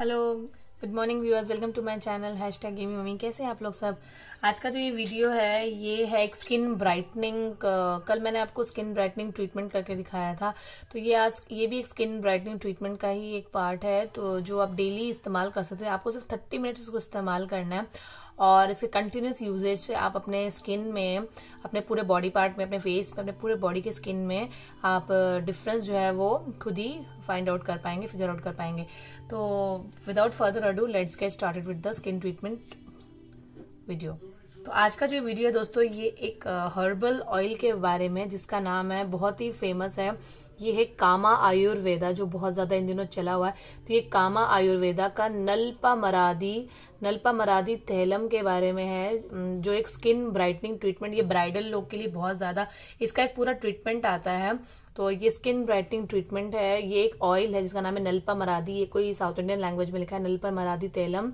hello good morning viewers welcome to my channel hashtag gamey mummy कैसे आप लोग सब आज का जो ये वीडियो है ये है एक स्किन ब्राइटनिंग कल मैंने आपको स्किन ब्राइटनिंग ट्रीटमेंट करके दिखाया था तो ये आज ये भी एक स्किन ब्राइटनिंग ट्रीटमेंट का ही एक पार्ट है तो जो आप डेली इस्तेमाल कर सकते हैं आपको सिर्फ थर्टी मिनट्स इसको इस्तेमाल करना है और इसके कंटिन्यूस यूजेज से आप अपने स्किन में अपने पूरे बॉडी पार्ट में अपने फेस में अपने पूरे बॉडी के स्किन में आप डिफरेंस uh, जो है वो खुद ही फाइंड आउट कर पाएंगे फिगर आउट कर पाएंगे तो without further ado let's get started with the skin treatment video तो आज का जो वीडियो है दोस्तों ये एक हर्बल uh, ऑयल के बारे में जिसका नाम है बहुत ही फेमस है ये है कामा आयुर्वेदा जो बहुत ज्यादा इन दिनों चला हुआ है तो ये कामा आयुर्वेदा का नलपा मरादी नलपा मरादी तैलम के बारे में है जो एक स्किन ब्राइटनिंग ट्रीटमेंट ये ब्राइडल लोग के लिए बहुत ज्यादा इसका एक पूरा ट्रीटमेंट आता है तो ये स्किन ब्राइटनिंग ट्रीटमेंट है ये एक ऑयल है जिसका नाम है नलपा मरादी ये कोई साउथ इंडियन लैंग्वेज में लिखा है नलपा मरादी तैलम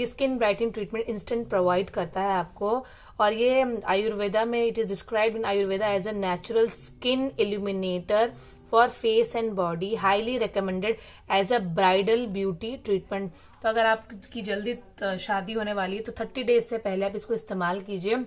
ये skin brightening treatment instant provide करता है आपको और ये आयुर्वेदा में it is describe in Ayurveda as a natural skin illuminator for face and body highly recommended as a bridal beauty treatment तो अगर आपकी जल्दी शादी होने वाली है तो थर्टी डेज से पहले आप इसको इस्तेमाल कीजिए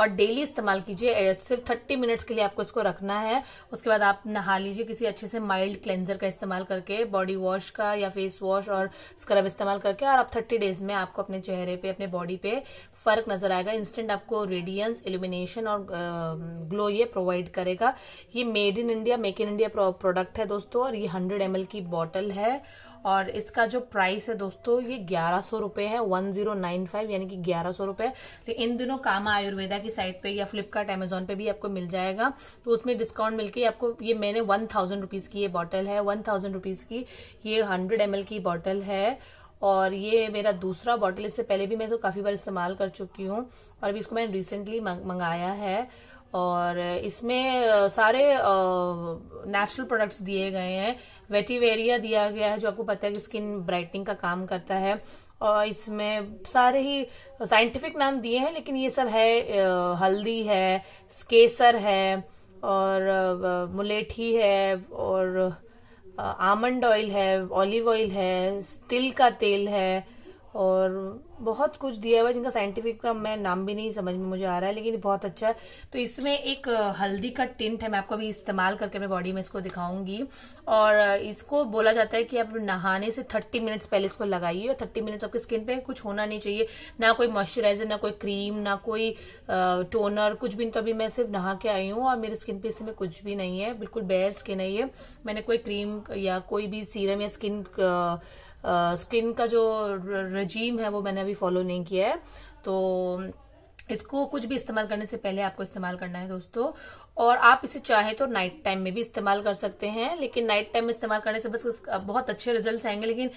और डेली इस्तेमाल कीजिए सिर्फ थर्टी मिनट्स के लिए आपको इसको रखना है उसके बाद आप नहा लीजिए किसी अच्छे से माइल्ड क्लेंजर का इस्तेमाल करके बॉडी वॉश का या फेस वॉश और स्क्रब इस्तेमाल करके और आप थर्टी डेज में आपको अपने चेहरे पे अपने बॉडी पे फर्क नजर आएगा इंस्टेंट आपको रेडियंस इल्यूमिनेशन और ग्लो ये प्रोवाइड करेगा ये made in India make in India product है दोस्तों और ये हंड्रेड एम की बॉटल है और इसका जो प्राइस है दोस्तों ये ग्यारह सौ रुपए है वन जीरो नाइन फाइव यानी कि ग्यारह सौ रुपए तो इन दिनों काम आयुर्वेदा की साइट पे या फ्लिपकार्ट एमेजोन पे भी आपको मिल जाएगा तो उसमें डिस्काउंट मिलके आपको ये मैंने वन थाउजेंड रुपीज़ की ये बॉटल है वन थाउजेंड रुपीज़ की ये हंड्रेड एम की बॉटल है और ये मेरा दूसरा बॉटल इससे पहले भी मैं इसको काफ़ी बार इस्तेमाल कर चुकी हूँ और अभी इसको मैंने रिसेंटली मंगाया है और इसमें सारे नेचुरल प्रोडक्ट्स दिए गए हैं वेटिवेरिया दिया गया है जो आपको पता है कि स्किन ब्राइटनिंग का काम करता है और इसमें सारे ही साइंटिफिक नाम दिए हैं लेकिन ये सब है हल्दी है स्केसर है और मुलेठी है और आमंड ऑयल है ऑलिव ऑयल है तिल का तेल है और बहुत कुछ दिया हुआ है जिनका साइंटिफिक का मैं नाम भी नहीं समझ में मुझे आ रहा है लेकिन बहुत अच्छा है तो इसमें एक हल्दी का टिंट है मैं आपको अभी इस्तेमाल करके अपने बॉडी में इसको दिखाऊंगी और इसको बोला जाता है कि आप नहाने से थर्टी मिनट्स पहले इसको लगाइए और थर्टी मिनट्स आपके स्किन पे कुछ होना नहीं चाहिए ना कोई मॉइस्चराइजर ना कोई क्रीम ना कोई टोनर कुछ भी तो अभी मैं सिर्फ नहा के आई हूँ और मेरी स्किन पे इसमें कुछ भी नहीं है बिल्कुल बेयर स्किन है ये मैंने कोई क्रीम या कोई भी सीरम या स्किन स्किन का जो रजीम है वो मैंने अभी फॉलो नहीं किया है तो इसको कुछ भी इस्तेमाल करने से पहले आपको इस्तेमाल करना है दोस्तों और आप इसे चाहे तो नाइट टाइम में भी इस्तेमाल कर सकते हैं लेकिन नाइट टाइम में इस्तेमाल करने से बस बहुत अच्छे रिजल्ट आएंगे लेकिन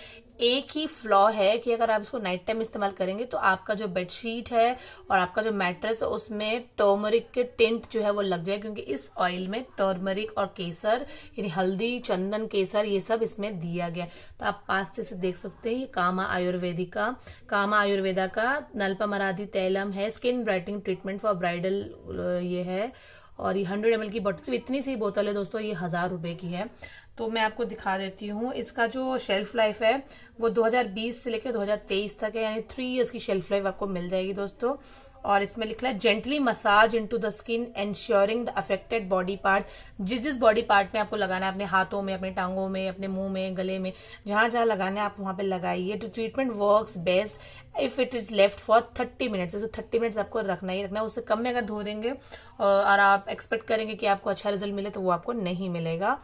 एक ही फ्लॉ है कि अगर आप इसको नाइट टाइम इस्तेमाल करेंगे तो आपका जो बेडशीट है और आपका जो मैट्रेस है उसमें टर्मरिक के टेंट जो है वो लग जाए क्योंकि इस ऑयल में टर्मरिक और केसर यानी हल्दी चंदन केसर ये सब इसमें दिया गया तो आप पास से देख सकते हैं ये कामा आयुर्वेदिक का कामा आयुर्वेदा का नल्पा तैलम है skin brightening treatment for bridal ये है और ये हंड्रेड एम की बोतल सिर्फ इतनी सी बोतल है दोस्तों ये हजार रुपए की है तो मैं आपको दिखा देती हूँ इसका जो शेल्फ लाइफ है वो 2020 से लेकर 2023 तक है यानी थ्री इयर्स की शेल्फ लाइफ आपको मिल जाएगी दोस्तों और इसमें लिखा है gently massage into the skin ensuring the affected body part जिस जिस बॉडी पार्ट में आपको लगाना है अपने हाथों में अपने टांगों में अपने मुंह में गले में जहां जहां लगाना है आप वहां पे लगाइए to treatment works best if it is left for thirty minutes जैसे थर्टी मिनट्स आपको रखना ही रखना है उससे कम में अगर धो देंगे और आप एक्सपेक्ट करेंगे कि आपको अच्छा रिजल्ट मिले तो वो आपको नहीं मिलेगा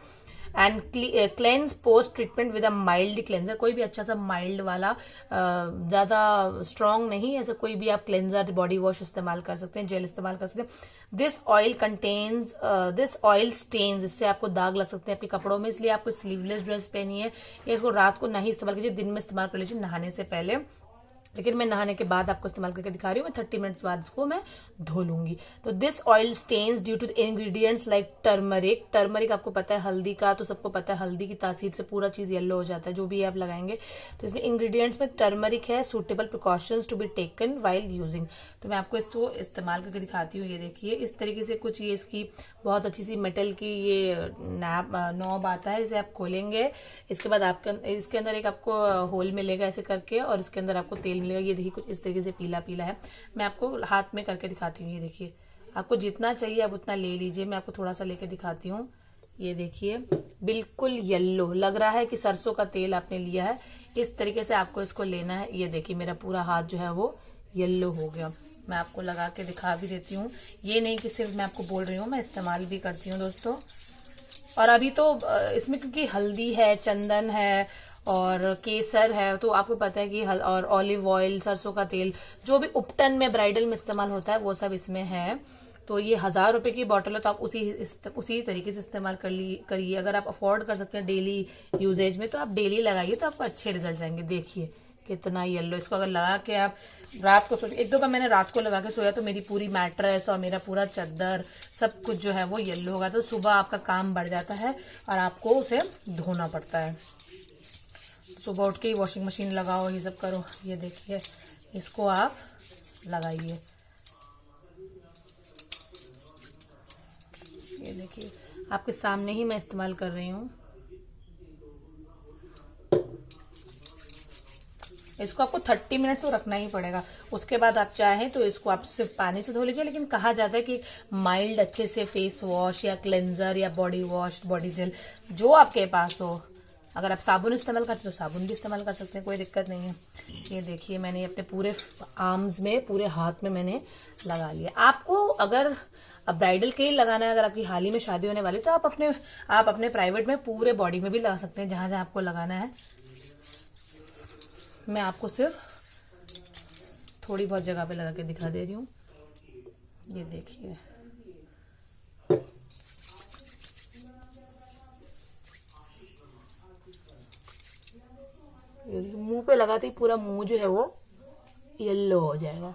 and cleanse post treatment with a mild cleanser कोई भी अच्छा सा माइल्ड वाला uh, ज़्यादा स्ट्रांग नहीं ऐसा कोई भी आप क्लेंजर बॉडी वॉश इस्तेमाल कर सकते हैं जेल इस्तेमाल कर सकते हैं this oil contains this oil stains इससे आपको दाग लग सकते हैं आपके कपड़ों में इसलिए आपको स्लीवलेस ड्रेस पहनी है या इसको रात को नहीं इस्तेमाल कीजिए दिन में इस्तेमाल कर लीजिए नहाने से पहले लेकिन मैं नहाने के बाद आपको इस्तेमाल करके दिखा रही हूँ मैं थर्टी मिनट्स बाद इसको मैं धो लूंगी तो this oil stains due to ingredients like turmeric turmeric आपको पता है हल्दी का तो सबको पता है हल्दी की तासीर से पूरा चीज येलो हो जाता है जो भी आप लगाएंगे तो इसमें इंग्रीडियंट्स में टर्मरिक है suitable precaution to be taken while using तो मैं आपको इसको इस्तेमाल करके दिखाती हूँ ये देखिए इस तरीके से कुछ ये इसकी बहुत अच्छी सी मेटल की ये नैब नॉब आता है इसे आप खोलेंगे इसके बाद आपके इसके अंदर एक आपको होल मिलेगा ऐसे करके और इसके अंदर आपको तेल मिलेगा ये देखिए कुछ इस तरीके से पीला पीला है मैं आपको हाथ में करके दिखाती हूँ ये देखिए आपको जितना चाहिए आप उतना ले लीजिए मैं आपको थोड़ा सा लेके दिखाती हूँ ये देखिए बिल्कुल येल्लो लग रहा है कि सरसों का तेल आपने लिया है इस तरीके से आपको इसको लेना है ये देखिए मेरा पूरा हाथ जो है वो येल्लो हो गया मैं आपको लगा के दिखा भी देती हूँ ये नहीं कि सिर्फ मैं आपको बोल रही हूँ मैं इस्तेमाल भी करती हूँ दोस्तों और अभी तो इसमें क्योंकि हल्दी है चंदन है और केसर है तो आपको पता है कि हल और ऑलिव ऑयल सरसों का तेल जो भी उपटन में ब्राइडल में इस्तेमाल होता है वो सब इसमें है तो ये हजार रुपए की बॉटल है तो आप उसी उसी तरीके से इस्तेमाल कर ली करिए अगर आप अफोर्ड कर सकते हैं डेली यूजेज में तो आप डेली लगाइए तो आपको अच्छे रिजल्ट आएंगे देखिए कितना येल्लो इसको अगर लगा के आप रात को सो एक दो बार मैंने रात को लगा के सोया तो मेरी पूरी मैट्रेस और मेरा पूरा चद्दर सब कुछ जो है वो येल्लो होगा तो सुबह आपका काम बढ़ जाता है और आपको उसे धोना पड़ता है सुबह उठ के ही वॉशिंग मशीन लगाओ ये सब करो ये देखिए इसको आप लगाइए ये देखिए आपके सामने ही मैं इस्तेमाल कर रही हूँ इसको आपको थर्टी मिनट तो रखना ही पड़ेगा उसके बाद आप चाहें तो इसको आप सिर्फ पानी से धो लीजिए लेकिन कहा जाता है कि माइल्ड अच्छे से फेस वॉश या क्लेंजर या बॉडी वॉश बॉडी जेल जो आपके पास हो अगर आप साबुन इस्तेमाल करते हैं तो साबुन भी इस्तेमाल कर सकते हैं कोई दिक्कत नहीं है ये देखिए मैंने अपने पूरे आर्म्स में पूरे हाथ में मैंने लगा लिया आपको अगर अब ब्राइडल के ही लगाना है अगर आपकी हाल ही में शादी होने वाली तो आप अपने आप अपने प्राइवेट में पूरे बॉडी में भी लगा सकते हैं जहां जहां आपको लगाना है मैं आपको सिर्फ थोड़ी बहुत जगह पे लगा के दिखा दे रही हूँ ये देखिए मुंह पे लगाते ही पूरा मुंह जो है वो येलो हो जाएगा